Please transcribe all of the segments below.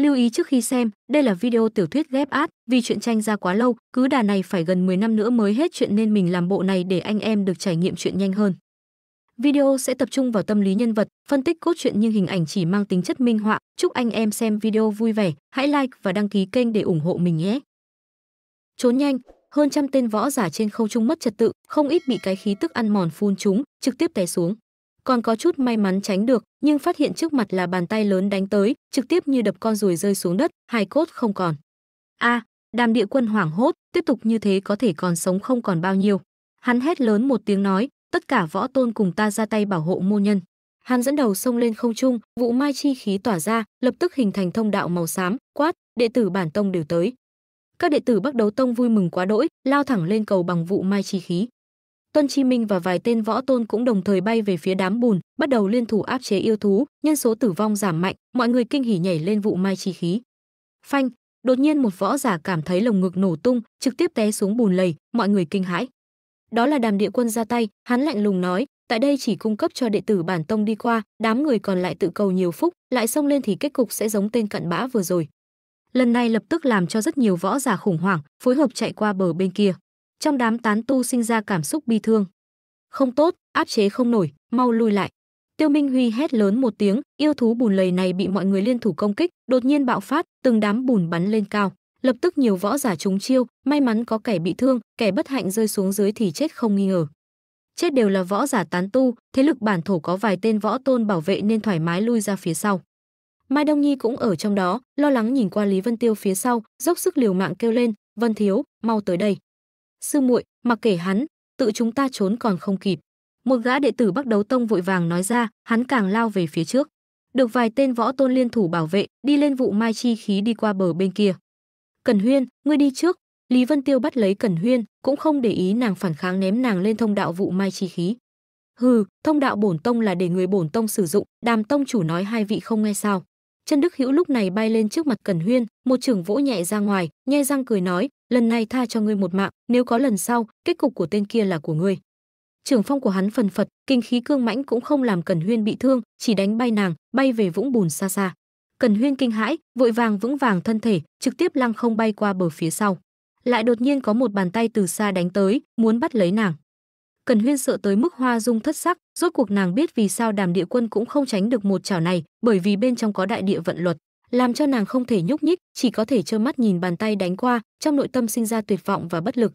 Lưu ý trước khi xem, đây là video tiểu thuyết ghép át, vì chuyện tranh ra quá lâu, cứ đà này phải gần 10 năm nữa mới hết chuyện nên mình làm bộ này để anh em được trải nghiệm chuyện nhanh hơn. Video sẽ tập trung vào tâm lý nhân vật, phân tích cốt truyện nhưng hình ảnh chỉ mang tính chất minh họa. Chúc anh em xem video vui vẻ, hãy like và đăng ký kênh để ủng hộ mình nhé. Trốn nhanh, hơn trăm tên võ giả trên không trung mất trật tự, không ít bị cái khí tức ăn mòn phun chúng, trực tiếp té xuống còn có chút may mắn tránh được, nhưng phát hiện trước mặt là bàn tay lớn đánh tới, trực tiếp như đập con ruồi rơi xuống đất, hài cốt không còn. A, à, Đàm Địa Quân hoảng hốt, tiếp tục như thế có thể còn sống không còn bao nhiêu. Hắn hét lớn một tiếng nói, tất cả võ tôn cùng ta ra tay bảo hộ môn nhân. Hắn dẫn đầu sông lên không trung, vụ mai chi khí tỏa ra, lập tức hình thành thông đạo màu xám, quát, đệ tử bản tông đều tới. Các đệ tử Bắc Đấu Tông vui mừng quá đỗi, lao thẳng lên cầu bằng vụ mai chi khí. Tuân Chi Minh và vài tên võ tôn cũng đồng thời bay về phía đám bùn, bắt đầu liên thủ áp chế yêu thú, nhân số tử vong giảm mạnh, mọi người kinh hỉ nhảy lên vụ mai chi khí. Phanh, đột nhiên một võ giả cảm thấy lồng ngực nổ tung, trực tiếp té xuống bùn lầy, mọi người kinh hãi. Đó là Đàm Địa Quân ra tay, hắn lạnh lùng nói, tại đây chỉ cung cấp cho đệ tử bản tông đi qua, đám người còn lại tự cầu nhiều phúc, lại xông lên thì kết cục sẽ giống tên cận bã vừa rồi. Lần này lập tức làm cho rất nhiều võ giả khủng hoảng, phối hợp chạy qua bờ bên kia trong đám tán tu sinh ra cảm xúc bi thương. Không tốt, áp chế không nổi, mau lui lại. Tiêu Minh Huy hét lớn một tiếng, yêu thú bùn lầy này bị mọi người liên thủ công kích, đột nhiên bạo phát, từng đám bùn bắn lên cao, lập tức nhiều võ giả trúng chiêu, may mắn có kẻ bị thương, kẻ bất hạnh rơi xuống dưới thì chết không nghi ngờ. Chết đều là võ giả tán tu, thế lực bản thổ có vài tên võ tôn bảo vệ nên thoải mái lui ra phía sau. Mai Đông Nhi cũng ở trong đó, lo lắng nhìn qua Lý Vân Tiêu phía sau, dốc sức liều mạng kêu lên, "Vân thiếu, mau tới đây." sư muội mặc kể hắn tự chúng ta trốn còn không kịp một gã đệ tử bắc đấu tông vội vàng nói ra hắn càng lao về phía trước được vài tên võ tôn liên thủ bảo vệ đi lên vụ mai chi khí đi qua bờ bên kia cẩn huyên ngươi đi trước lý vân tiêu bắt lấy cẩn huyên cũng không để ý nàng phản kháng ném nàng lên thông đạo vụ mai chi khí hừ thông đạo bổn tông là để người bổn tông sử dụng đàm tông chủ nói hai vị không nghe sao chân đức hữu lúc này bay lên trước mặt cẩn huyên một trưởng vỗ nhẹ ra ngoài nhe răng cười nói lần này tha cho ngươi một mạng nếu có lần sau kết cục của tên kia là của ngươi trưởng phong của hắn phần phật kinh khí cương mãnh cũng không làm cẩn huyên bị thương chỉ đánh bay nàng bay về vũng bùn xa xa cẩn huyên kinh hãi vội vàng vững vàng thân thể trực tiếp lăng không bay qua bờ phía sau lại đột nhiên có một bàn tay từ xa đánh tới muốn bắt lấy nàng Cần Huyên sợ tới mức hoa dung thất sắc, rốt cuộc nàng biết vì sao Đàm Địa Quân cũng không tránh được một chảo này, bởi vì bên trong có đại địa vận luật, làm cho nàng không thể nhúc nhích, chỉ có thể trơ mắt nhìn bàn tay đánh qua, trong nội tâm sinh ra tuyệt vọng và bất lực.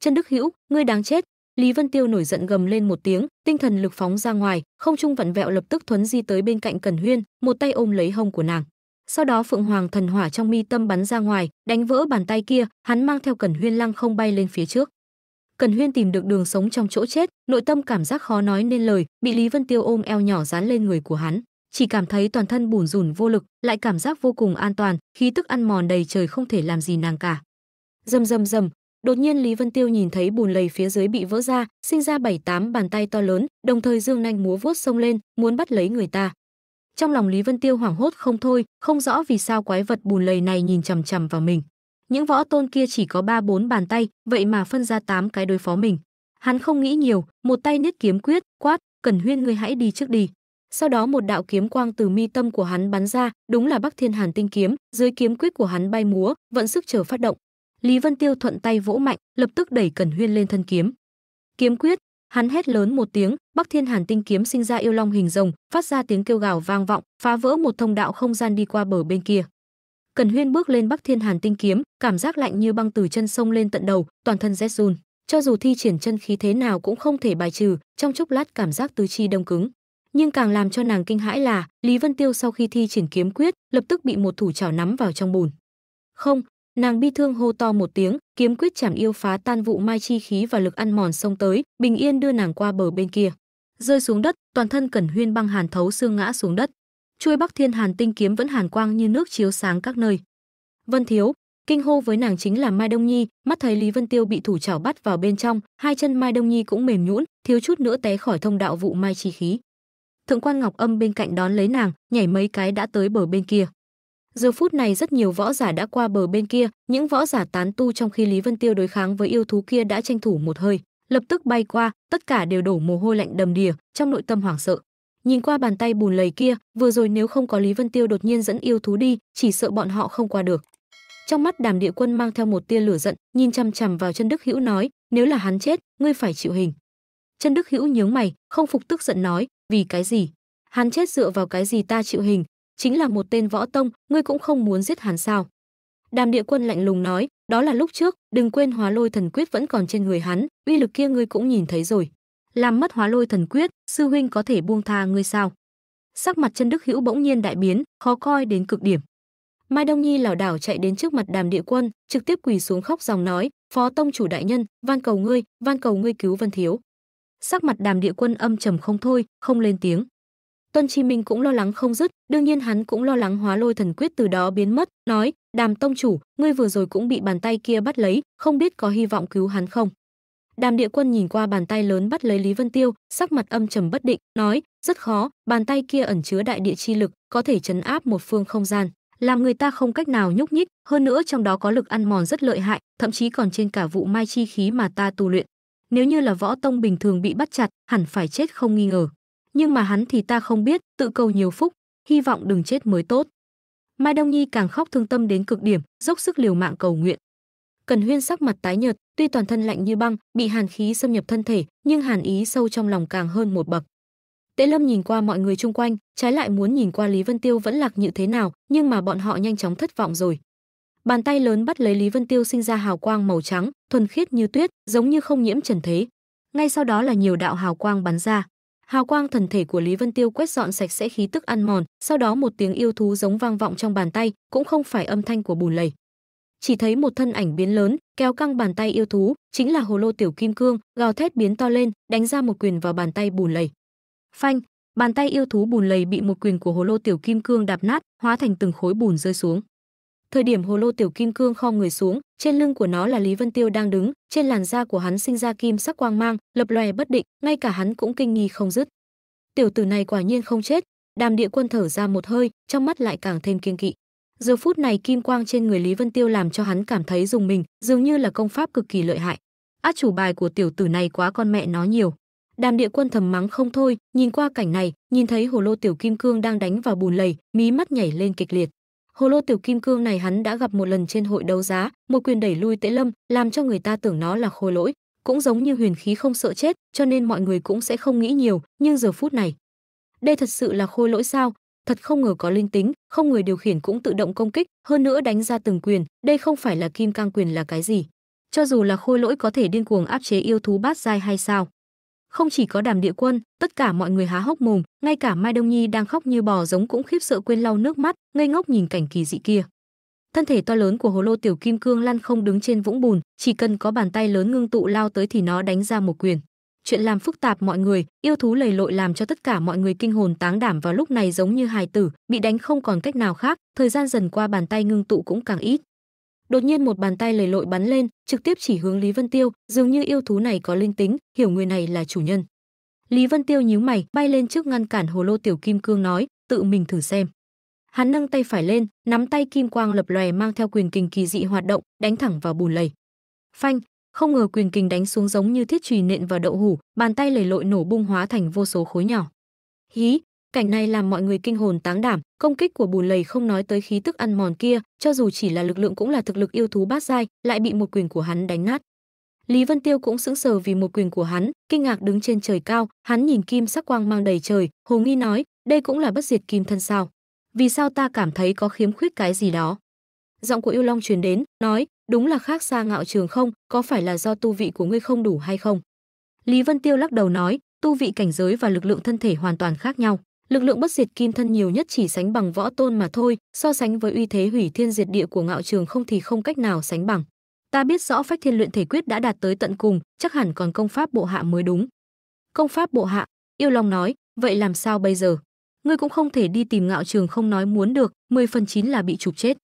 Trần Đức Hữu, ngươi đáng chết! Lý Vân Tiêu nổi giận gầm lên một tiếng, tinh thần lực phóng ra ngoài, không trung vận vẹo lập tức thuấn di tới bên cạnh Cẩn Huyên, một tay ôm lấy hông của nàng. Sau đó Phượng Hoàng thần hỏa trong mi tâm bắn ra ngoài, đánh vỡ bàn tay kia, hắn mang theo Cẩn Huyên lăng không bay lên phía trước. Cần Huyên tìm được đường sống trong chỗ chết, nội tâm cảm giác khó nói nên lời, bị Lý Vân Tiêu ôm eo nhỏ dán lên người của hắn, chỉ cảm thấy toàn thân bùn rùn vô lực, lại cảm giác vô cùng an toàn, khí tức ăn mòn đầy trời không thể làm gì nàng cả. Rầm rầm rầm, đột nhiên Lý Vân Tiêu nhìn thấy bùn lầy phía dưới bị vỡ ra, sinh ra bảy tám bàn tay to lớn, đồng thời dương nanh múa vuốt sông lên, muốn bắt lấy người ta. Trong lòng Lý Vân Tiêu hoảng hốt không thôi, không rõ vì sao quái vật bùn lầy này nhìn chằm chằm vào mình. Những võ tôn kia chỉ có ba bốn bàn tay, vậy mà phân ra tám cái đối phó mình. Hắn không nghĩ nhiều, một tay niết kiếm quyết, quát, "Cẩn Huyên ngươi hãy đi trước đi." Sau đó một đạo kiếm quang từ mi tâm của hắn bắn ra, đúng là Bắc Thiên Hàn tinh kiếm, dưới kiếm quyết của hắn bay múa, vận sức chờ phát động. Lý Vân Tiêu thuận tay vỗ mạnh, lập tức đẩy Cẩn Huyên lên thân kiếm. Kiếm quyết, hắn hét lớn một tiếng, Bắc Thiên Hàn tinh kiếm sinh ra yêu long hình rồng, phát ra tiếng kêu gào vang vọng, phá vỡ một thông đạo không gian đi qua bờ bên kia. Cần Huyên bước lên Bắc Thiên Hàn Tinh kiếm, cảm giác lạnh như băng từ chân sông lên tận đầu, toàn thân rét run. Cho dù thi triển chân khí thế nào cũng không thể bài trừ, trong chốc lát cảm giác tứ chi đông cứng. Nhưng càng làm cho nàng kinh hãi là, Lý Vân Tiêu sau khi thi triển kiếm quyết, lập tức bị một thủ chảo nắm vào trong bùn. Không, nàng bi thương hô to một tiếng, kiếm quyết chảm yêu phá tan vụ mai chi khí và lực ăn mòn sông tới, bình yên đưa nàng qua bờ bên kia. Rơi xuống đất, toàn thân Cẩn Huyên băng hàn thấu xương ngã xuống đất Chuôi Bắc Thiên Hàn tinh kiếm vẫn hàn quang như nước chiếu sáng các nơi. Vân Thiếu, kinh hô với nàng chính là Mai Đông Nhi, mắt thấy Lý Vân Tiêu bị thủ trảo bắt vào bên trong, hai chân Mai Đông Nhi cũng mềm nhũn, thiếu chút nữa té khỏi thông đạo vụ mai chi khí. Thượng quan Ngọc Âm bên cạnh đón lấy nàng, nhảy mấy cái đã tới bờ bên kia. Giờ phút này rất nhiều võ giả đã qua bờ bên kia, những võ giả tán tu trong khi Lý Vân Tiêu đối kháng với yêu thú kia đã tranh thủ một hơi, lập tức bay qua, tất cả đều đổ mồ hôi lạnh đầm đìa, trong nội tâm hoảng sợ nhìn qua bàn tay bùn lầy kia vừa rồi nếu không có lý vân tiêu đột nhiên dẫn yêu thú đi chỉ sợ bọn họ không qua được trong mắt đàm địa quân mang theo một tia lửa giận nhìn chằm chằm vào chân đức hữu nói nếu là hắn chết ngươi phải chịu hình chân đức hữu nhướng mày không phục tức giận nói vì cái gì hắn chết dựa vào cái gì ta chịu hình chính là một tên võ tông ngươi cũng không muốn giết hắn sao đàm địa quân lạnh lùng nói đó là lúc trước đừng quên hóa lôi thần quyết vẫn còn trên người hắn uy lực kia ngươi cũng nhìn thấy rồi làm mất hóa lôi thần quyết sư huynh có thể buông tha ngươi sao? Sắc mặt chân Đức Hữu bỗng nhiên đại biến, khó coi đến cực điểm. Mai Đông Nhi lảo đảo chạy đến trước mặt Đàm Địa Quân, trực tiếp quỳ xuống khóc dòng nói, "Phó tông chủ đại nhân, van cầu ngươi, van cầu ngươi cứu Vân thiếu." Sắc mặt Đàm Địa Quân âm trầm không thôi, không lên tiếng. Tuân Chi Minh cũng lo lắng không dứt, đương nhiên hắn cũng lo lắng Hóa Lôi Thần Quyết từ đó biến mất, nói, "Đàm tông chủ, ngươi vừa rồi cũng bị bàn tay kia bắt lấy, không biết có hy vọng cứu hắn không?" Đàm Địa Quân nhìn qua bàn tay lớn bắt lấy Lý Vân Tiêu, sắc mặt âm trầm bất định, nói: "Rất khó, bàn tay kia ẩn chứa đại địa chi lực, có thể chấn áp một phương không gian, làm người ta không cách nào nhúc nhích, hơn nữa trong đó có lực ăn mòn rất lợi hại, thậm chí còn trên cả vụ mai chi khí mà ta tu luyện. Nếu như là võ tông bình thường bị bắt chặt, hẳn phải chết không nghi ngờ. Nhưng mà hắn thì ta không biết, tự cầu nhiều phúc, hy vọng đừng chết mới tốt." Mai Đông Nhi càng khóc thương tâm đến cực điểm, dốc sức liều mạng cầu nguyện, Cần Huyên sắc mặt tái nhợt, tuy toàn thân lạnh như băng, bị hàn khí xâm nhập thân thể, nhưng hàn ý sâu trong lòng càng hơn một bậc. Tế Lâm nhìn qua mọi người xung quanh, trái lại muốn nhìn qua Lý Vân Tiêu vẫn lạc như thế nào, nhưng mà bọn họ nhanh chóng thất vọng rồi. Bàn tay lớn bắt lấy Lý Vân Tiêu sinh ra hào quang màu trắng, thuần khiết như tuyết, giống như không nhiễm trần thế. Ngay sau đó là nhiều đạo hào quang bắn ra. Hào quang thần thể của Lý Vân Tiêu quét dọn sạch sẽ khí tức ăn mòn, sau đó một tiếng yêu thú giống vang vọng trong bàn tay, cũng không phải âm thanh của bùn lầy, chỉ thấy một thân ảnh biến lớn, kéo căng bàn tay yêu thú, chính là Hồ Lô tiểu kim cương, gào thét biến to lên, đánh ra một quyền vào bàn tay bùn lầy. Phanh, bàn tay yêu thú bùn lầy bị một quyền của Hồ Lô tiểu kim cương đạp nát, hóa thành từng khối bùn rơi xuống. Thời điểm Hồ Lô tiểu kim cương kho người xuống, trên lưng của nó là Lý Vân Tiêu đang đứng, trên làn da của hắn sinh ra kim sắc quang mang, lập lòe bất định, ngay cả hắn cũng kinh nghi không dứt. Tiểu tử này quả nhiên không chết, Đàm Địa Quân thở ra một hơi, trong mắt lại càng thêm kiên kỵ. Giờ phút này kim quang trên người Lý Vân Tiêu làm cho hắn cảm thấy dùng mình, dường như là công pháp cực kỳ lợi hại. Át chủ bài của tiểu tử này quá con mẹ nó nhiều. Đàm Địa Quân thầm mắng không thôi, nhìn qua cảnh này, nhìn thấy Hồ Lô Tiểu Kim Cương đang đánh vào bùn lầy, mí mắt nhảy lên kịch liệt. Hồ Lô Tiểu Kim Cương này hắn đã gặp một lần trên hội đấu giá, một quyền đẩy lui Tế Lâm, làm cho người ta tưởng nó là khôi lỗi, cũng giống như huyền khí không sợ chết, cho nên mọi người cũng sẽ không nghĩ nhiều, nhưng giờ phút này, đây thật sự là khôi lỗi sao? thật không ngờ có linh tính không người điều khiển cũng tự động công kích hơn nữa đánh ra từng quyền đây không phải là kim cang quyền là cái gì cho dù là khôi lỗi có thể điên cuồng áp chế yêu thú bát dai hay sao không chỉ có đàm địa quân tất cả mọi người há hốc mồm ngay cả mai đông nhi đang khóc như bò giống cũng khiếp sợ quên lau nước mắt ngây ngốc nhìn cảnh kỳ dị kia thân thể to lớn của hồ lô tiểu kim cương lăn không đứng trên vũng bùn chỉ cần có bàn tay lớn ngưng tụ lao tới thì nó đánh ra một quyền chuyện làm phức tạp mọi người, yêu thú lầy lội làm cho tất cả mọi người kinh hồn táng đảm vào lúc này giống như hài tử, bị đánh không còn cách nào khác, thời gian dần qua bàn tay ngưng tụ cũng càng ít. Đột nhiên một bàn tay lầy lội bắn lên, trực tiếp chỉ hướng Lý Vân Tiêu, dường như yêu thú này có linh tính, hiểu người này là chủ nhân. Lý Vân Tiêu nhíu mày, bay lên trước ngăn cản Hồ Lô Tiểu Kim Cương nói, tự mình thử xem. Hắn nâng tay phải lên, nắm tay kim quang lập lòe mang theo quyền kinh kỳ dị hoạt động, đánh thẳng vào bùn lầy. Phanh, không ngờ quyền kình đánh xuống giống như thiết chùy nện vào đậu hủ, bàn tay lầy lội nổ bung hóa thành vô số khối nhỏ. Hí, cảnh này làm mọi người kinh hồn táng đảm, công kích của bùn lầy không nói tới khí tức ăn mòn kia, cho dù chỉ là lực lượng cũng là thực lực yêu thú bát giai, lại bị một quyền của hắn đánh nát. Lý Vân Tiêu cũng sững sờ vì một quyền của hắn, kinh ngạc đứng trên trời cao, hắn nhìn kim sắc quang mang đầy trời, hồ nghi nói, đây cũng là bất diệt kim thân sao? Vì sao ta cảm thấy có khiếm khuyết cái gì đó? Giọng của Yêu Long truyền đến, nói, đúng là khác xa ngạo trường không có phải là do tu vị của ngươi không đủ hay không lý vân tiêu lắc đầu nói tu vị cảnh giới và lực lượng thân thể hoàn toàn khác nhau lực lượng bất diệt kim thân nhiều nhất chỉ sánh bằng võ tôn mà thôi so sánh với uy thế hủy thiên diệt địa của ngạo trường không thì không cách nào sánh bằng ta biết rõ phách thiên luyện thể quyết đã đạt tới tận cùng chắc hẳn còn công pháp bộ hạ mới đúng công pháp bộ hạ yêu long nói vậy làm sao bây giờ ngươi cũng không thể đi tìm ngạo trường không nói muốn được 10 phần 9 là bị chụp chết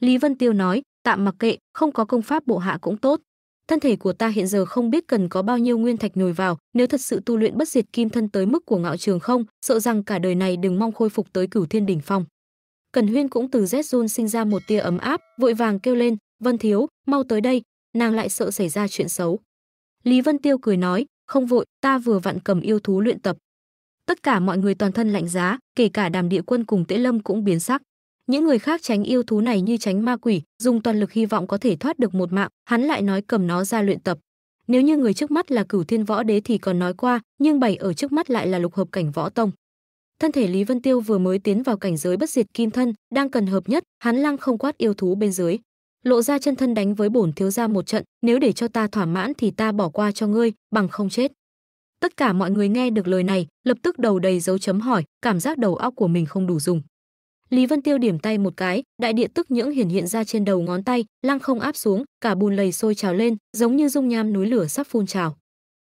lý vân tiêu nói tạm mặc kệ, không có công pháp bộ hạ cũng tốt. Thân thể của ta hiện giờ không biết cần có bao nhiêu nguyên thạch nhồi vào, nếu thật sự tu luyện bất diệt kim thân tới mức của ngạo trường không, sợ rằng cả đời này đừng mong khôi phục tới cửu thiên đỉnh phong. Cần Huyên cũng từ rét run sinh ra một tia ấm áp, vội vàng kêu lên, "Vân thiếu, mau tới đây, nàng lại sợ xảy ra chuyện xấu." Lý Vân Tiêu cười nói, "Không vội, ta vừa vặn cầm yêu thú luyện tập." Tất cả mọi người toàn thân lạnh giá, kể cả Đàm Địa Quân cùng Tế Lâm cũng biến sắc những người khác tránh yêu thú này như tránh ma quỷ dùng toàn lực hy vọng có thể thoát được một mạng hắn lại nói cầm nó ra luyện tập nếu như người trước mắt là cửu thiên võ đế thì còn nói qua nhưng bảy ở trước mắt lại là lục hợp cảnh võ tông thân thể lý vân tiêu vừa mới tiến vào cảnh giới bất diệt kim thân đang cần hợp nhất hắn lăng không quát yêu thú bên dưới lộ ra chân thân đánh với bổn thiếu gia một trận nếu để cho ta thỏa mãn thì ta bỏ qua cho ngươi bằng không chết tất cả mọi người nghe được lời này lập tức đầu đầy dấu chấm hỏi cảm giác đầu óc của mình không đủ dùng Lý Vân Tiêu điểm tay một cái, đại địa tức những hiển hiện ra trên đầu ngón tay, lăng không áp xuống, cả bùn lầy sôi trào lên, giống như dung nham núi lửa sắp phun trào.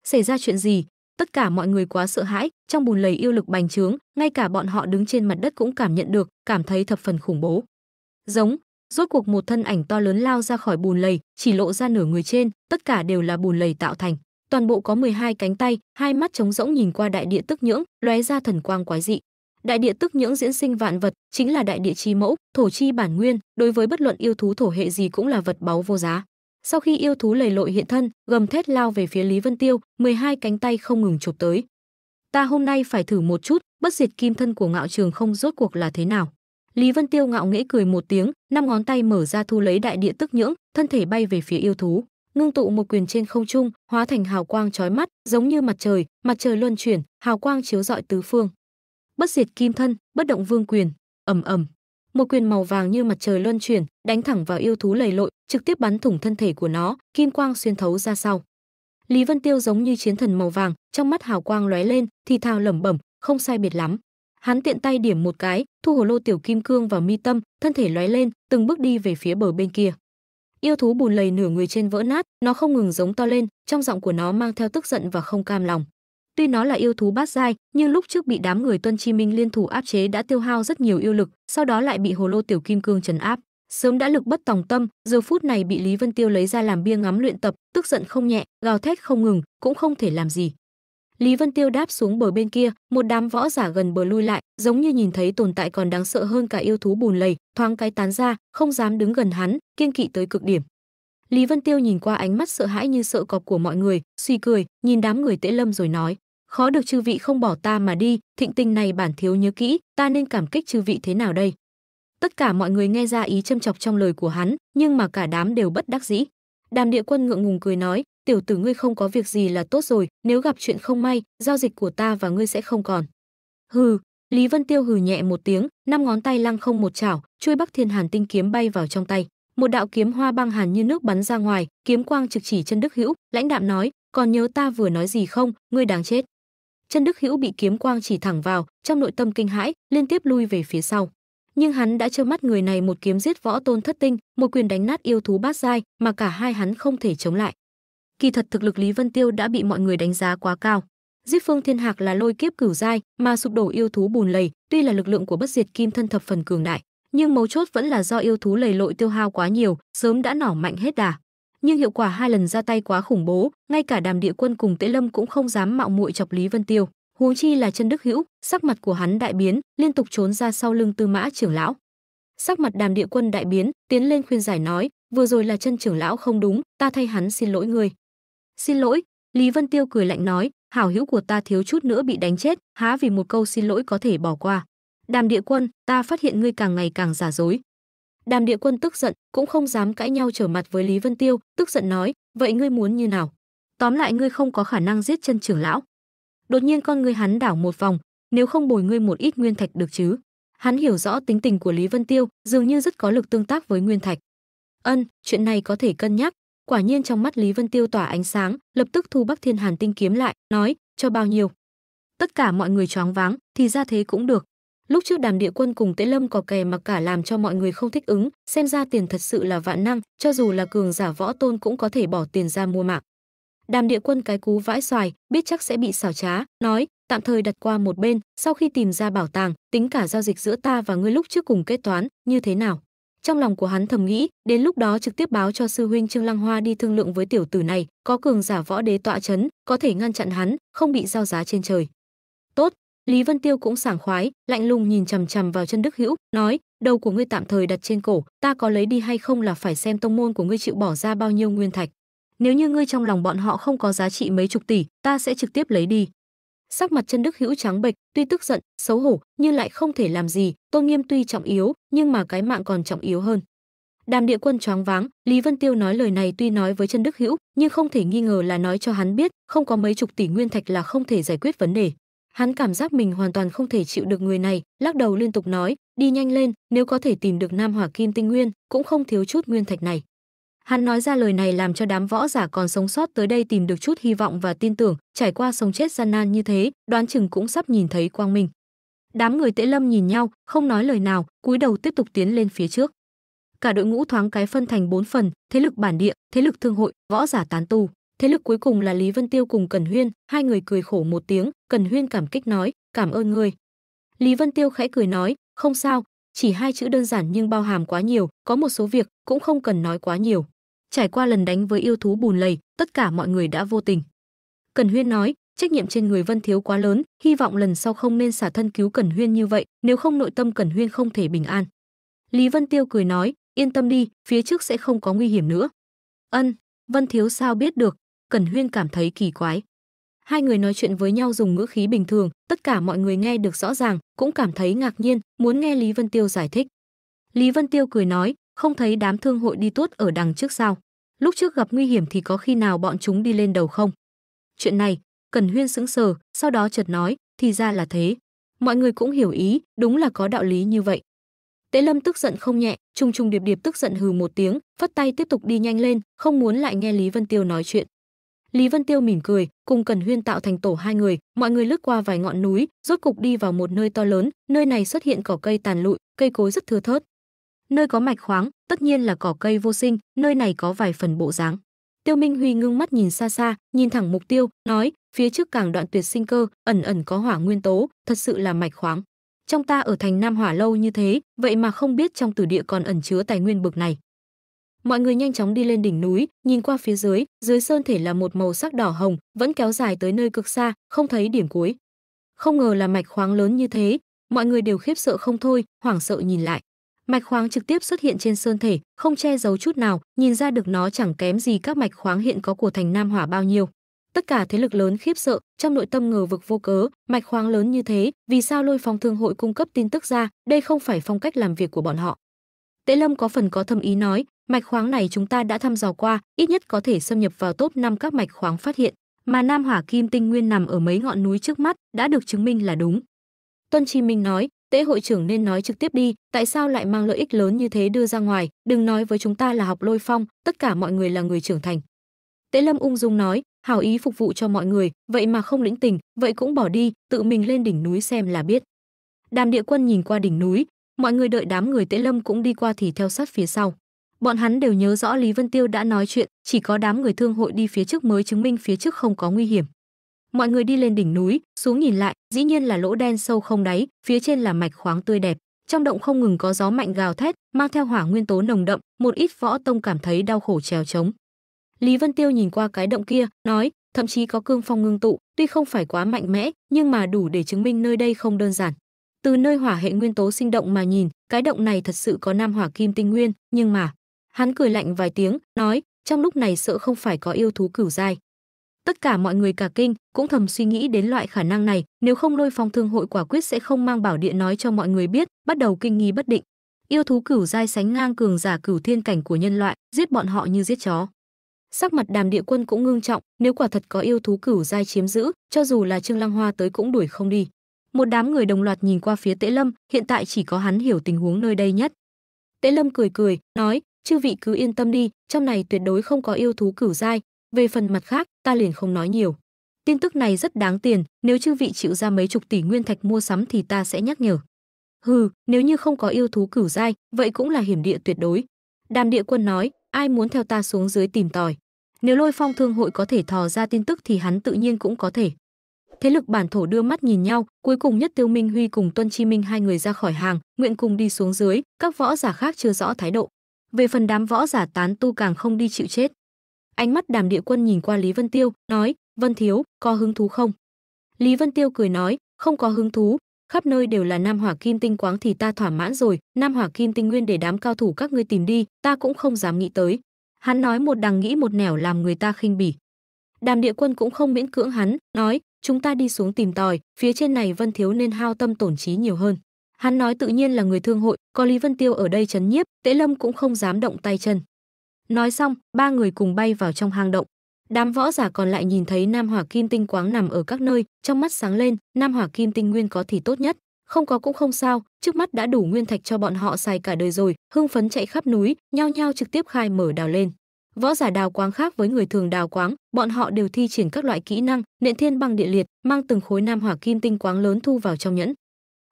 Xảy ra chuyện gì? Tất cả mọi người quá sợ hãi, trong bùn lầy yêu lực bành trướng, ngay cả bọn họ đứng trên mặt đất cũng cảm nhận được, cảm thấy thập phần khủng bố. Giống, rốt cuộc một thân ảnh to lớn lao ra khỏi bùn lầy, chỉ lộ ra nửa người trên, tất cả đều là bùn lầy tạo thành. Toàn bộ có 12 cánh tay, hai mắt trống rỗng nhìn qua đại địa tức nhưỡng, lóe ra thần quang quái dị đại địa tức những diễn sinh vạn vật chính là đại địa chi mẫu thổ chi bản nguyên đối với bất luận yêu thú thổ hệ gì cũng là vật báu vô giá sau khi yêu thú lầy lội hiện thân gầm thét lao về phía lý vân tiêu 12 cánh tay không ngừng chụp tới ta hôm nay phải thử một chút bất diệt kim thân của ngạo trường không rốt cuộc là thế nào lý vân tiêu ngạo nghễ cười một tiếng năm ngón tay mở ra thu lấy đại địa tức nhưỡng thân thể bay về phía yêu thú ngưng tụ một quyền trên không trung hóa thành hào quang chói mắt giống như mặt trời mặt trời luân chuyển hào quang chiếu rọi tứ phương bất diệt kim thân bất động vương quyền ầm ầm một quyền màu vàng như mặt trời luân chuyển đánh thẳng vào yêu thú lầy lội trực tiếp bắn thủng thân thể của nó kim quang xuyên thấu ra sau lý vân tiêu giống như chiến thần màu vàng trong mắt hào quang lóe lên thì thào lẩm bẩm không sai biệt lắm hắn tiện tay điểm một cái thu hồ lô tiểu kim cương vào mi tâm thân thể lóe lên từng bước đi về phía bờ bên kia yêu thú bùn lầy nửa người trên vỡ nát nó không ngừng giống to lên trong giọng của nó mang theo tức giận và không cam lòng Tuy nó là yêu thú bát giai, nhưng lúc trước bị đám người Tuân Chi Minh liên thủ áp chế đã tiêu hao rất nhiều yêu lực, sau đó lại bị Hồ Lô Tiểu Kim Cương trấn áp. Sớm đã lực bất tòng tâm, giờ phút này bị Lý Vân Tiêu lấy ra làm bia ngắm luyện tập, tức giận không nhẹ, gào thét không ngừng, cũng không thể làm gì. Lý Vân Tiêu đáp xuống bờ bên kia, một đám võ giả gần bờ lui lại, giống như nhìn thấy tồn tại còn đáng sợ hơn cả yêu thú bùn lầy, thoáng cái tán ra, không dám đứng gần hắn, kiên kỵ tới cực điểm. Lý Vân Tiêu nhìn qua ánh mắt sợ hãi như sợ cọp của mọi người, suy cười, nhìn đám người Tễ Lâm rồi nói: khó được chư vị không bỏ ta mà đi, thịnh tình này bản thiếu nhớ kỹ, ta nên cảm kích chư vị thế nào đây? Tất cả mọi người nghe ra ý châm chọc trong lời của hắn, nhưng mà cả đám đều bất đắc dĩ. Đàm địa quân ngượng ngùng cười nói, tiểu tử ngươi không có việc gì là tốt rồi, nếu gặp chuyện không may, giao dịch của ta và ngươi sẽ không còn. Hừ, Lý Vân Tiêu hừ nhẹ một tiếng, năm ngón tay lăng không một chảo, chui Bắc Thiên Hàn tinh kiếm bay vào trong tay. Một đạo kiếm hoa băng hàn như nước bắn ra ngoài, kiếm quang trực chỉ chân Đức Hữu, lãnh đạm nói, "Còn nhớ ta vừa nói gì không, ngươi đáng chết." chân đức hữu bị kiếm quang chỉ thẳng vào trong nội tâm kinh hãi liên tiếp lui về phía sau nhưng hắn đã trơ mắt người này một kiếm giết võ tôn thất tinh một quyền đánh nát yêu thú bát giai mà cả hai hắn không thể chống lại kỳ thật thực lực lý vân tiêu đã bị mọi người đánh giá quá cao giết phương thiên hạc là lôi kiếp cửu giai mà sụp đổ yêu thú bùn lầy tuy là lực lượng của bất diệt kim thân thập phần cường đại nhưng mấu chốt vẫn là do yêu thú lầy lội tiêu hao quá nhiều sớm đã nỏ mạnh hết đà nhưng hiệu quả hai lần ra tay quá khủng bố, ngay cả Đàm Địa Quân cùng Tế Lâm cũng không dám mạo muội chọc Lý Vân Tiêu. Huống chi là chân Đức Hữu, sắc mặt của hắn đại biến, liên tục trốn ra sau lưng Tư Mã trưởng lão. Sắc mặt Đàm Địa Quân đại biến, tiến lên khuyên giải nói, vừa rồi là chân trưởng lão không đúng, ta thay hắn xin lỗi người. Xin lỗi? Lý Vân Tiêu cười lạnh nói, hảo hữu của ta thiếu chút nữa bị đánh chết, há vì một câu xin lỗi có thể bỏ qua. Đàm Địa Quân, ta phát hiện ngươi càng ngày càng giả dối, Đàm Địa Quân tức giận, cũng không dám cãi nhau trở mặt với Lý Vân Tiêu, tức giận nói, "Vậy ngươi muốn như nào? Tóm lại ngươi không có khả năng giết chân trưởng lão." Đột nhiên con ngươi hắn đảo một vòng, "Nếu không bồi ngươi một ít nguyên thạch được chứ?" Hắn hiểu rõ tính tình của Lý Vân Tiêu, dường như rất có lực tương tác với nguyên thạch. "Ân, chuyện này có thể cân nhắc." Quả nhiên trong mắt Lý Vân Tiêu tỏa ánh sáng, lập tức thu Bắc Thiên Hàn tinh kiếm lại, nói, "Cho bao nhiêu?" Tất cả mọi người choáng váng, thì ra thế cũng được, Lúc trước Đàm Địa Quân cùng Tế Lâm có kè mặc cả làm cho mọi người không thích ứng, xem ra tiền thật sự là vạn năng, cho dù là cường giả võ tôn cũng có thể bỏ tiền ra mua mạng. Đàm Địa Quân cái cú vãi xoài, biết chắc sẽ bị xảo trá, nói, tạm thời đặt qua một bên, sau khi tìm ra bảo tàng, tính cả giao dịch giữa ta và ngươi lúc trước cùng kết toán, như thế nào? Trong lòng của hắn thầm nghĩ, đến lúc đó trực tiếp báo cho sư huynh Trương Lăng Hoa đi thương lượng với tiểu tử này, có cường giả võ đế tọa chấn, có thể ngăn chặn hắn, không bị giao giá trên trời lý vân tiêu cũng sảng khoái lạnh lùng nhìn chằm chằm vào chân đức hữu nói đầu của ngươi tạm thời đặt trên cổ ta có lấy đi hay không là phải xem tông môn của ngươi chịu bỏ ra bao nhiêu nguyên thạch nếu như ngươi trong lòng bọn họ không có giá trị mấy chục tỷ ta sẽ trực tiếp lấy đi sắc mặt chân đức hữu trắng bệch tuy tức giận xấu hổ nhưng lại không thể làm gì tôn nghiêm tuy trọng yếu nhưng mà cái mạng còn trọng yếu hơn đàm địa quân choáng váng lý vân tiêu nói lời này tuy nói với chân đức hữu nhưng không thể nghi ngờ là nói cho hắn biết không có mấy chục tỷ nguyên thạch là không thể giải quyết vấn đề Hắn cảm giác mình hoàn toàn không thể chịu được người này, lắc đầu liên tục nói, đi nhanh lên, nếu có thể tìm được Nam Hỏa Kim Tinh Nguyên, cũng không thiếu chút nguyên thạch này. Hắn nói ra lời này làm cho đám võ giả còn sống sót tới đây tìm được chút hy vọng và tin tưởng, trải qua sống chết gian nan như thế, đoán chừng cũng sắp nhìn thấy quang minh. Đám người Tễ Lâm nhìn nhau, không nói lời nào, cúi đầu tiếp tục tiến lên phía trước. Cả đội ngũ thoáng cái phân thành bốn phần, thế lực bản địa, thế lực thương hội, võ giả tán tu. Thế lực cuối cùng là Lý Vân Tiêu cùng Cẩn Huyên, hai người cười khổ một tiếng, Cẩn Huyên cảm kích nói, cảm ơn người. Lý Vân Tiêu khẽ cười nói, không sao, chỉ hai chữ đơn giản nhưng bao hàm quá nhiều, có một số việc cũng không cần nói quá nhiều. Trải qua lần đánh với yêu thú bùn lầy, tất cả mọi người đã vô tình. Cẩn Huyên nói, trách nhiệm trên người Vân Thiếu quá lớn, hy vọng lần sau không nên xả thân cứu Cẩn Huyên như vậy, nếu không nội tâm Cẩn Huyên không thể bình an. Lý Vân Tiêu cười nói, yên tâm đi, phía trước sẽ không có nguy hiểm nữa. Ân, Vân Thiếu sao biết được, Cẩn Huyên cảm thấy kỳ quái. Hai người nói chuyện với nhau dùng ngữ khí bình thường, tất cả mọi người nghe được rõ ràng, cũng cảm thấy ngạc nhiên, muốn nghe Lý Vân Tiêu giải thích. Lý Vân Tiêu cười nói, không thấy đám thương hội đi tuốt ở đằng trước sao? Lúc trước gặp nguy hiểm thì có khi nào bọn chúng đi lên đầu không? Chuyện này, Cẩn Huyên sững sờ, sau đó chợt nói, thì ra là thế. Mọi người cũng hiểu ý, đúng là có đạo lý như vậy. Tế Lâm tức giận không nhẹ, trùng trùng điệp điệp tức giận hừ một tiếng, phất tay tiếp tục đi nhanh lên, không muốn lại nghe Lý Vân Tiêu nói chuyện. Lý Vân Tiêu mỉm cười, cùng Cần Huyên tạo thành tổ hai người, mọi người lướt qua vài ngọn núi, rốt cục đi vào một nơi to lớn, nơi này xuất hiện cỏ cây tàn lụi, cây cối rất thưa thớt. Nơi có mạch khoáng, tất nhiên là cỏ cây vô sinh, nơi này có vài phần bộ dáng. Tiêu Minh Huy ngưng mắt nhìn xa xa, nhìn thẳng mục tiêu, nói, phía trước càng đoạn tuyệt sinh cơ, ẩn ẩn có hỏa nguyên tố, thật sự là mạch khoáng. Trong ta ở thành Nam Hỏa lâu như thế, vậy mà không biết trong tử địa còn ẩn chứa tài nguyên bực này mọi người nhanh chóng đi lên đỉnh núi nhìn qua phía dưới dưới sơn thể là một màu sắc đỏ hồng vẫn kéo dài tới nơi cực xa không thấy điểm cuối không ngờ là mạch khoáng lớn như thế mọi người đều khiếp sợ không thôi hoảng sợ nhìn lại mạch khoáng trực tiếp xuất hiện trên sơn thể không che giấu chút nào nhìn ra được nó chẳng kém gì các mạch khoáng hiện có của thành nam hỏa bao nhiêu tất cả thế lực lớn khiếp sợ trong nội tâm ngờ vực vô cớ mạch khoáng lớn như thế vì sao lôi phong thương hội cung cấp tin tức ra đây không phải phong cách làm việc của bọn họ Tế Lâm có phần có thâm ý nói, Mạch khoáng này chúng ta đã thăm dò qua, ít nhất có thể xâm nhập vào top 5 các mạch khoáng phát hiện, mà Nam Hỏa Kim Tinh Nguyên nằm ở mấy ngọn núi trước mắt đã được chứng minh là đúng. Tuân Chi Minh nói, Tế hội trưởng nên nói trực tiếp đi, tại sao lại mang lợi ích lớn như thế đưa ra ngoài, đừng nói với chúng ta là học lôi phong, tất cả mọi người là người trưởng thành. Tế Lâm ung dung nói, hảo ý phục vụ cho mọi người, vậy mà không lĩnh tình, vậy cũng bỏ đi, tự mình lên đỉnh núi xem là biết. Đàm địa quân nhìn qua đỉnh núi, mọi người đợi đám người Tế Lâm cũng đi qua thì theo sát phía sau. Bọn hắn đều nhớ rõ Lý Vân Tiêu đã nói chuyện, chỉ có đám người thương hội đi phía trước mới chứng minh phía trước không có nguy hiểm. Mọi người đi lên đỉnh núi, xuống nhìn lại, dĩ nhiên là lỗ đen sâu không đáy, phía trên là mạch khoáng tươi đẹp, trong động không ngừng có gió mạnh gào thét, mang theo hỏa nguyên tố nồng đậm, một ít võ tông cảm thấy đau khổ trèo trống. Lý Vân Tiêu nhìn qua cái động kia, nói, thậm chí có cương phong ngưng tụ, tuy không phải quá mạnh mẽ, nhưng mà đủ để chứng minh nơi đây không đơn giản. Từ nơi hỏa hệ nguyên tố sinh động mà nhìn, cái động này thật sự có nam hỏa kim tinh nguyên, nhưng mà Hắn cười lạnh vài tiếng, nói, trong lúc này sợ không phải có yêu thú cửu giai. Tất cả mọi người cả kinh, cũng thầm suy nghĩ đến loại khả năng này, nếu không lôi phong thương hội quả quyết sẽ không mang bảo điện nói cho mọi người biết, bắt đầu kinh nghi bất định. Yêu thú cửu giai sánh ngang cường giả cửu thiên cảnh của nhân loại, giết bọn họ như giết chó. Sắc mặt Đàm Địa Quân cũng ngưng trọng, nếu quả thật có yêu thú cửu giai chiếm giữ, cho dù là Trương Lăng Hoa tới cũng đuổi không đi. Một đám người đồng loạt nhìn qua phía Tế Lâm, hiện tại chỉ có hắn hiểu tình huống nơi đây nhất. Tế Lâm cười cười, nói, chư vị cứ yên tâm đi, trong này tuyệt đối không có yêu thú cửu dai, về phần mặt khác, ta liền không nói nhiều. Tin tức này rất đáng tiền, nếu chư vị chịu ra mấy chục tỷ nguyên thạch mua sắm thì ta sẽ nhắc nhở. Hừ, nếu như không có yêu thú cửu dai, vậy cũng là hiểm địa tuyệt đối. Đàm địa quân nói, ai muốn theo ta xuống dưới tìm tòi. Nếu lôi phong thương hội có thể thò ra tin tức thì hắn tự nhiên cũng có thể. Thế lực bản thổ đưa mắt nhìn nhau, cuối cùng nhất Tiêu Minh Huy cùng Tuân Chi Minh hai người ra khỏi hàng, nguyện cùng đi xuống dưới, các võ giả khác chưa rõ thái độ. Về phần đám võ giả tán tu càng không đi chịu chết. Ánh mắt Đàm Địa Quân nhìn qua Lý Vân Tiêu, nói: "Vân thiếu, có hứng thú không?" Lý Vân Tiêu cười nói: "Không có hứng thú, khắp nơi đều là Nam Hỏa Kim Tinh quáng thì ta thỏa mãn rồi, Nam Hỏa Kim Tinh nguyên để đám cao thủ các ngươi tìm đi, ta cũng không dám nghĩ tới." Hắn nói một đằng nghĩ một nẻo làm người ta khinh bỉ. Đàm Địa Quân cũng không miễn cưỡng hắn, nói: "Chúng ta đi xuống tìm tòi, phía trên này Vân thiếu nên hao tâm tổn trí nhiều hơn." Hắn nói tự nhiên là người thương hội, có Lý Vân Tiêu ở đây chấn nhiếp, Tễ Lâm cũng không dám động tay chân. Nói xong, ba người cùng bay vào trong hang động. Đám võ giả còn lại nhìn thấy Nam Hỏa Kim Tinh quáng nằm ở các nơi, trong mắt sáng lên, Nam Hỏa Kim Tinh nguyên có thì tốt nhất, không có cũng không sao, trước mắt đã đủ nguyên thạch cho bọn họ xài cả đời rồi, hưng phấn chạy khắp núi, nhao nhao trực tiếp khai mở đào lên. Võ giả đào quáng khác với người thường đào quáng, bọn họ đều thi triển các loại kỹ năng, nện thiên bằng địa liệt, mang từng khối Nam Hỏa Kim Tinh quáng lớn thu vào trong nhẫn,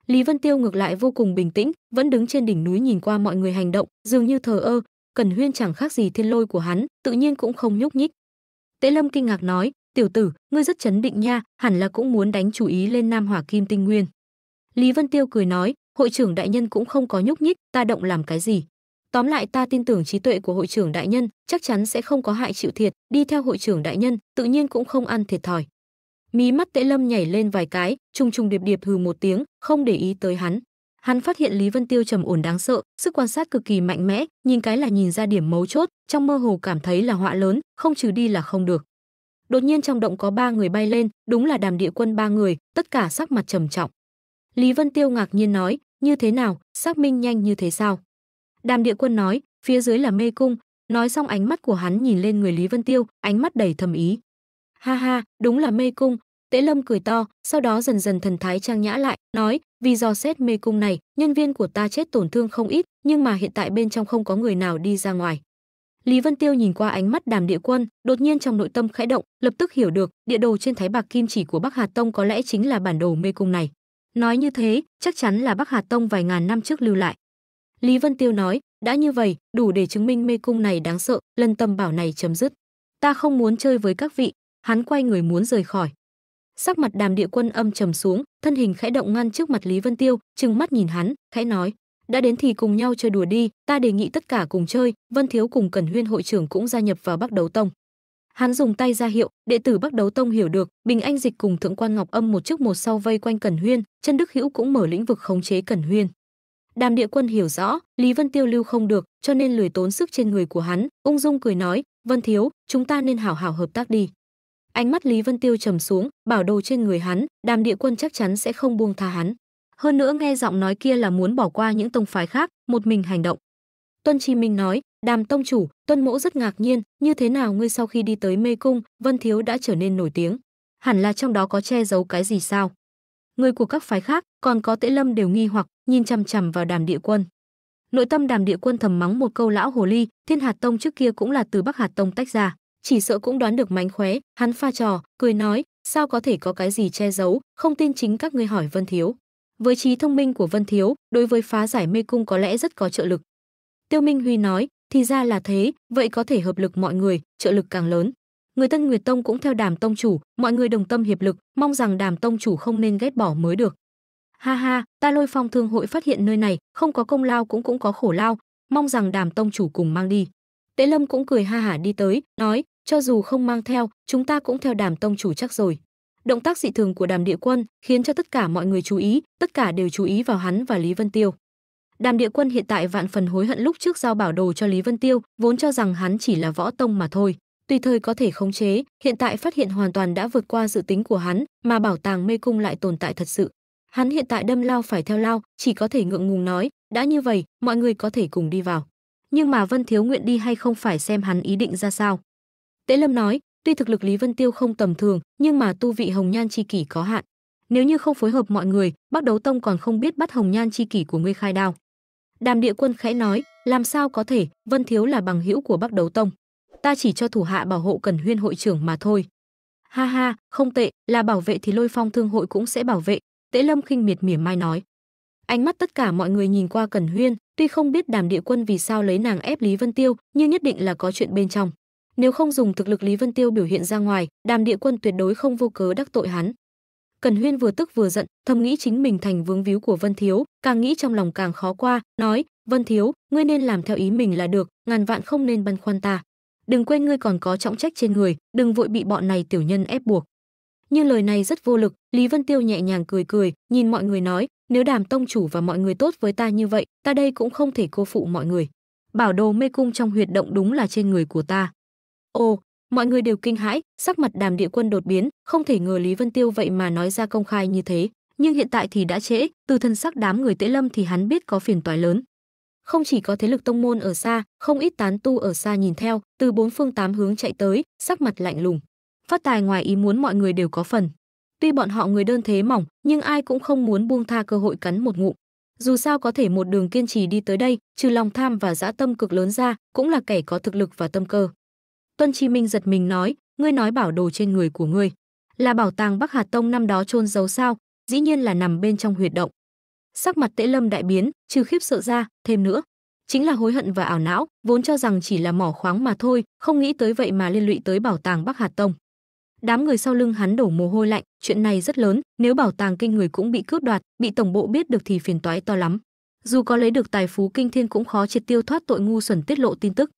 Lý Vân Tiêu ngược lại vô cùng bình tĩnh, vẫn đứng trên đỉnh núi nhìn qua mọi người hành động, dường như thờ ơ, Cẩn Huyên chẳng khác gì thiên lôi của hắn, tự nhiên cũng không nhúc nhích. Tế Lâm kinh ngạc nói, "Tiểu tử, ngươi rất chấn định nha, hẳn là cũng muốn đánh chú ý lên Nam Hỏa Kim Tinh Nguyên." Lý Vân Tiêu cười nói, "Hội trưởng đại nhân cũng không có nhúc nhích, ta động làm cái gì? Tóm lại ta tin tưởng trí tuệ của hội trưởng đại nhân, chắc chắn sẽ không có hại chịu thiệt, đi theo hội trưởng đại nhân, tự nhiên cũng không ăn thiệt thòi." Mí mắt Tễ Lâm nhảy lên vài cái, trùng trùng điệp điệp hừ một tiếng, không để ý tới hắn. Hắn phát hiện Lý Vân Tiêu trầm ổn đáng sợ, sức quan sát cực kỳ mạnh mẽ, nhìn cái là nhìn ra điểm mấu chốt, trong mơ hồ cảm thấy là họa lớn, không trừ đi là không được. Đột nhiên trong động có ba người bay lên, đúng là Đàm Địa Quân ba người, tất cả sắc mặt trầm trọng. Lý Vân Tiêu ngạc nhiên nói, như thế nào, xác minh nhanh như thế sao? Đàm Địa Quân nói, phía dưới là mê cung, nói xong ánh mắt của hắn nhìn lên người Lý Vân Tiêu, ánh mắt đầy thầm ý. Ha ha, đúng là mê cung. Tế Lâm cười to, sau đó dần dần thần thái trang nhã lại, nói, vì do xét mê cung này, nhân viên của ta chết tổn thương không ít, nhưng mà hiện tại bên trong không có người nào đi ra ngoài. Lý Vân Tiêu nhìn qua ánh mắt Đàm Địa Quân, đột nhiên trong nội tâm khẽ động, lập tức hiểu được, địa đồ trên Thái Bạc Kim chỉ của Bắc Hà Tông có lẽ chính là bản đồ mê cung này. Nói như thế, chắc chắn là Bắc Hà Tông vài ngàn năm trước lưu lại. Lý Vân Tiêu nói, đã như vậy, đủ để chứng minh mê cung này đáng sợ, Lân tâm bảo này chấm dứt. Ta không muốn chơi với các vị, hắn quay người muốn rời khỏi sắc mặt đàm địa quân âm trầm xuống thân hình khẽ động ngăn trước mặt lý vân tiêu trừng mắt nhìn hắn khẽ nói đã đến thì cùng nhau chơi đùa đi ta đề nghị tất cả cùng chơi vân thiếu cùng cẩn huyên hội trưởng cũng gia nhập vào bắc đấu tông hắn dùng tay ra hiệu đệ tử bắc đấu tông hiểu được bình anh dịch cùng thượng quan ngọc âm một trước một sau vây quanh cẩn huyên chân đức hữu cũng mở lĩnh vực khống chế cẩn huyên đàm địa quân hiểu rõ lý vân tiêu lưu không được cho nên lười tốn sức trên người của hắn ung dung cười nói vân thiếu chúng ta nên hảo hảo hợp tác đi ánh mắt lý vân tiêu trầm xuống bảo đồ trên người hắn đàm địa quân chắc chắn sẽ không buông tha hắn hơn nữa nghe giọng nói kia là muốn bỏ qua những tông phái khác một mình hành động tuân chi minh nói đàm tông chủ tuân mỗ rất ngạc nhiên như thế nào ngươi sau khi đi tới mê cung vân thiếu đã trở nên nổi tiếng hẳn là trong đó có che giấu cái gì sao người của các phái khác còn có tễ lâm đều nghi hoặc nhìn chằm chằm vào đàm địa quân nội tâm đàm địa quân thầm mắng một câu lão hồ ly thiên hạt tông trước kia cũng là từ bắc hạt tông tách ra chỉ sợ cũng đoán được mánh khóe, hắn pha trò, cười nói, sao có thể có cái gì che giấu, không tin chính các ngươi hỏi Vân Thiếu. Với trí thông minh của Vân Thiếu, đối với phá giải mê cung có lẽ rất có trợ lực. Tiêu Minh Huy nói, thì ra là thế, vậy có thể hợp lực mọi người, trợ lực càng lớn. Người Tân Nguyệt Tông cũng theo Đàm Tông chủ, mọi người đồng tâm hiệp lực, mong rằng Đàm Tông chủ không nên ghét bỏ mới được. Ha ha, ta lôi phong thương hội phát hiện nơi này, không có công lao cũng cũng có khổ lao, mong rằng Đàm Tông chủ cùng mang đi. Tế Lâm cũng cười ha hả đi tới, nói, cho dù không mang theo, chúng ta cũng theo đàm tông chủ chắc rồi. Động tác dị thường của đàm địa quân khiến cho tất cả mọi người chú ý, tất cả đều chú ý vào hắn và Lý Vân Tiêu. Đàm địa quân hiện tại vạn phần hối hận lúc trước giao bảo đồ cho Lý Vân Tiêu, vốn cho rằng hắn chỉ là võ tông mà thôi. Tùy thời có thể khống chế, hiện tại phát hiện hoàn toàn đã vượt qua dự tính của hắn, mà bảo tàng mê cung lại tồn tại thật sự. Hắn hiện tại đâm lao phải theo lao, chỉ có thể ngượng ngùng nói, đã như vậy, mọi người có thể cùng đi vào. Nhưng mà Vân Thiếu Nguyện đi hay không phải xem hắn ý định ra sao. Tế Lâm nói, tuy thực lực Lý Vân Tiêu không tầm thường, nhưng mà tu vị Hồng Nhan chi kỷ có hạn. Nếu như không phối hợp mọi người, Bắc Đấu Tông còn không biết bắt Hồng Nhan chi kỷ của ngươi khai đao. Đàm Địa Quân khẽ nói, làm sao có thể, Vân Thiếu là bằng hữu của Bắc Đấu Tông. Ta chỉ cho thủ hạ bảo hộ Cần Huyên hội trưởng mà thôi. Ha ha, không tệ, là bảo vệ thì Lôi Phong Thương hội cũng sẽ bảo vệ, Tế Lâm khinh miệt mỉa mai nói. Ánh mắt tất cả mọi người nhìn qua Cần Huyên, tuy không biết Đàm Địa Quân vì sao lấy nàng ép Lý Vân Tiêu, nhưng nhất định là có chuyện bên trong nếu không dùng thực lực Lý Vân Tiêu biểu hiện ra ngoài, Đàm Địa Quân tuyệt đối không vô cớ đắc tội hắn. Cần Huyên vừa tức vừa giận, thầm nghĩ chính mình thành vướng víu của Vân Thiếu, càng nghĩ trong lòng càng khó qua, nói: "Vân Thiếu, ngươi nên làm theo ý mình là được, ngàn vạn không nên băn khoăn ta. Đừng quên ngươi còn có trọng trách trên người, đừng vội bị bọn này tiểu nhân ép buộc." Nhưng lời này rất vô lực, Lý Vân Tiêu nhẹ nhàng cười cười, nhìn mọi người nói: "Nếu Đàm tông chủ và mọi người tốt với ta như vậy, ta đây cũng không thể cô phụ mọi người." Bảo đồ mê cung trong huyệt động đúng là trên người của ta Ồ, mọi người đều kinh hãi, sắc mặt Đàm Địa Quân đột biến, không thể ngờ Lý Vân Tiêu vậy mà nói ra công khai như thế, nhưng hiện tại thì đã trễ, từ thân sắc đám người Tế Lâm thì hắn biết có phiền toái lớn. Không chỉ có thế lực tông môn ở xa, không ít tán tu ở xa nhìn theo, từ bốn phương tám hướng chạy tới, sắc mặt lạnh lùng. Phát tài ngoài ý muốn mọi người đều có phần. Tuy bọn họ người đơn thế mỏng, nhưng ai cũng không muốn buông tha cơ hội cắn một ngụm. Dù sao có thể một đường kiên trì đi tới đây, trừ lòng tham và dã tâm cực lớn ra, cũng là kẻ có thực lực và tâm cơ. Tuân Chi Minh giật mình nói, ngươi nói bảo đồ trên người của ngươi là bảo tàng Bắc Hà Tông năm đó chôn giấu sao? Dĩ nhiên là nằm bên trong huyệt động. Sắc mặt Tễ Lâm đại biến, trừ khiếp sợ ra, thêm nữa, chính là hối hận và ảo não, vốn cho rằng chỉ là mỏ khoáng mà thôi, không nghĩ tới vậy mà liên lụy tới bảo tàng Bắc Hà Tông. Đám người sau lưng hắn đổ mồ hôi lạnh, chuyện này rất lớn, nếu bảo tàng kinh người cũng bị cướp đoạt, bị tổng bộ biết được thì phiền toái to lắm. Dù có lấy được tài phú kinh thiên cũng khó triệt tiêu thoát tội ngu xuẩn tiết lộ tin tức.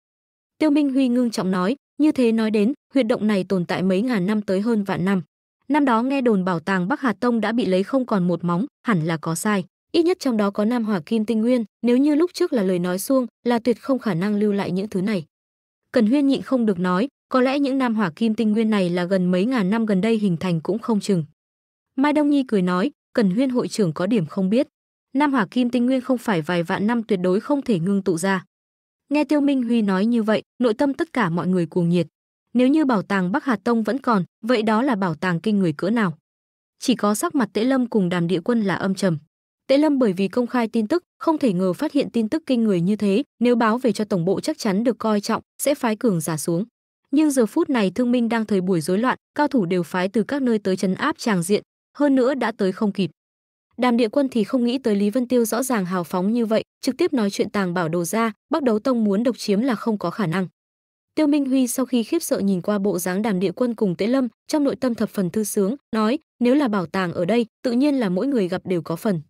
Tiêu Minh Huy ngưng trọng nói, như thế nói đến, huyệt động này tồn tại mấy ngàn năm tới hơn vạn năm. Năm đó nghe đồn bảo tàng Bắc Hà Tông đã bị lấy không còn một móng, hẳn là có sai. Ít nhất trong đó có Nam Hỏa Kim Tinh Nguyên, nếu như lúc trước là lời nói suông, là tuyệt không khả năng lưu lại những thứ này. Cần Huyên nhịn không được nói, có lẽ những Nam Hỏa Kim Tinh Nguyên này là gần mấy ngàn năm gần đây hình thành cũng không chừng. Mai Đông Nhi cười nói, Cần Huyên hội trưởng có điểm không biết. Nam Hỏa Kim Tinh Nguyên không phải vài vạn năm tuyệt đối không thể ngưng tụ ra. Nghe Tiêu Minh Huy nói như vậy, nội tâm tất cả mọi người cuồng nhiệt. Nếu như bảo tàng Bắc Hà Tông vẫn còn, vậy đó là bảo tàng kinh người cỡ nào? Chỉ có sắc mặt Tễ Lâm cùng Đàm Địa Quân là âm trầm. Tễ Lâm bởi vì công khai tin tức, không thể ngờ phát hiện tin tức kinh người như thế, nếu báo về cho tổng bộ chắc chắn được coi trọng, sẽ phái cường giả xuống. Nhưng giờ phút này Thương Minh đang thời buổi rối loạn, cao thủ đều phái từ các nơi tới trấn áp tràng diện, hơn nữa đã tới không kịp. Đàm Địa Quân thì không nghĩ tới Lý Vân Tiêu rõ ràng hào phóng như vậy, trực tiếp nói chuyện tàng bảo đồ ra, Bắc Đấu Tông muốn độc chiếm là không có khả năng. Tiêu Minh Huy sau khi khiếp sợ nhìn qua bộ dáng Đàm Địa Quân cùng Tế Lâm, trong nội tâm thập phần thư sướng, nói, nếu là bảo tàng ở đây, tự nhiên là mỗi người gặp đều có phần.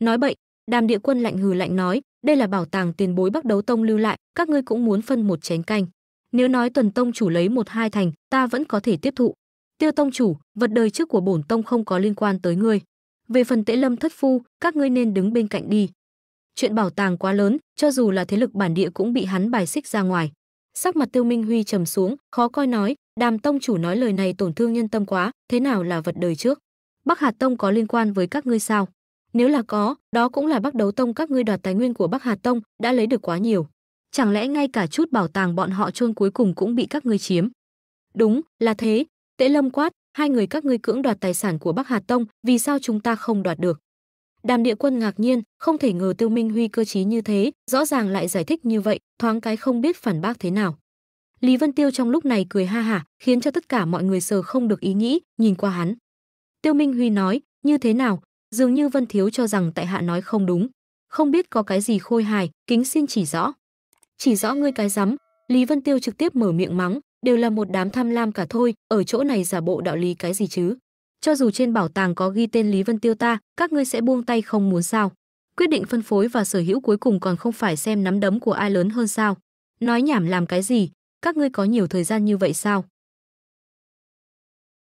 Nói bậy, Đàm Địa Quân lạnh hừ lạnh nói, đây là bảo tàng tiền bối Bắc Đấu Tông lưu lại, các ngươi cũng muốn phân một chén canh. Nếu nói Tuần Tông chủ lấy một hai thành, ta vẫn có thể tiếp thụ. Tiêu Tông chủ, vật đời trước của bổn tông không có liên quan tới ngươi. Về phần Tễ Lâm thất phu, các ngươi nên đứng bên cạnh đi. Chuyện bảo tàng quá lớn, cho dù là thế lực bản địa cũng bị hắn bài xích ra ngoài. Sắc mặt Tiêu Minh Huy trầm xuống, khó coi nói, Đàm tông chủ nói lời này tổn thương nhân tâm quá, thế nào là vật đời trước? Bắc Hà tông có liên quan với các ngươi sao? Nếu là có, đó cũng là Bắc Đấu tông các ngươi đoạt tài nguyên của Bắc Hà tông, đã lấy được quá nhiều. Chẳng lẽ ngay cả chút bảo tàng bọn họ chôn cuối cùng cũng bị các ngươi chiếm? Đúng, là thế, Tễ Lâm quát, hai người các ngươi cưỡng đoạt tài sản của Bắc Hà Tông, vì sao chúng ta không đoạt được? Đàm Địa Quân ngạc nhiên, không thể ngờ Tiêu Minh Huy cơ trí như thế, rõ ràng lại giải thích như vậy, thoáng cái không biết phản bác thế nào. Lý Vân Tiêu trong lúc này cười ha hả, khiến cho tất cả mọi người sờ không được ý nghĩ, nhìn qua hắn. Tiêu Minh Huy nói, như thế nào? Dường như Vân Thiếu cho rằng tại hạ nói không đúng. Không biết có cái gì khôi hài, kính xin chỉ rõ. Chỉ rõ ngươi cái rắm Lý Vân Tiêu trực tiếp mở miệng mắng, đều là một đám tham lam cả thôi, ở chỗ này giả bộ đạo lý cái gì chứ? Cho dù trên bảo tàng có ghi tên Lý Vân Tiêu ta, các ngươi sẽ buông tay không muốn sao? Quyết định phân phối và sở hữu cuối cùng còn không phải xem nắm đấm của ai lớn hơn sao? Nói nhảm làm cái gì, các ngươi có nhiều thời gian như vậy sao?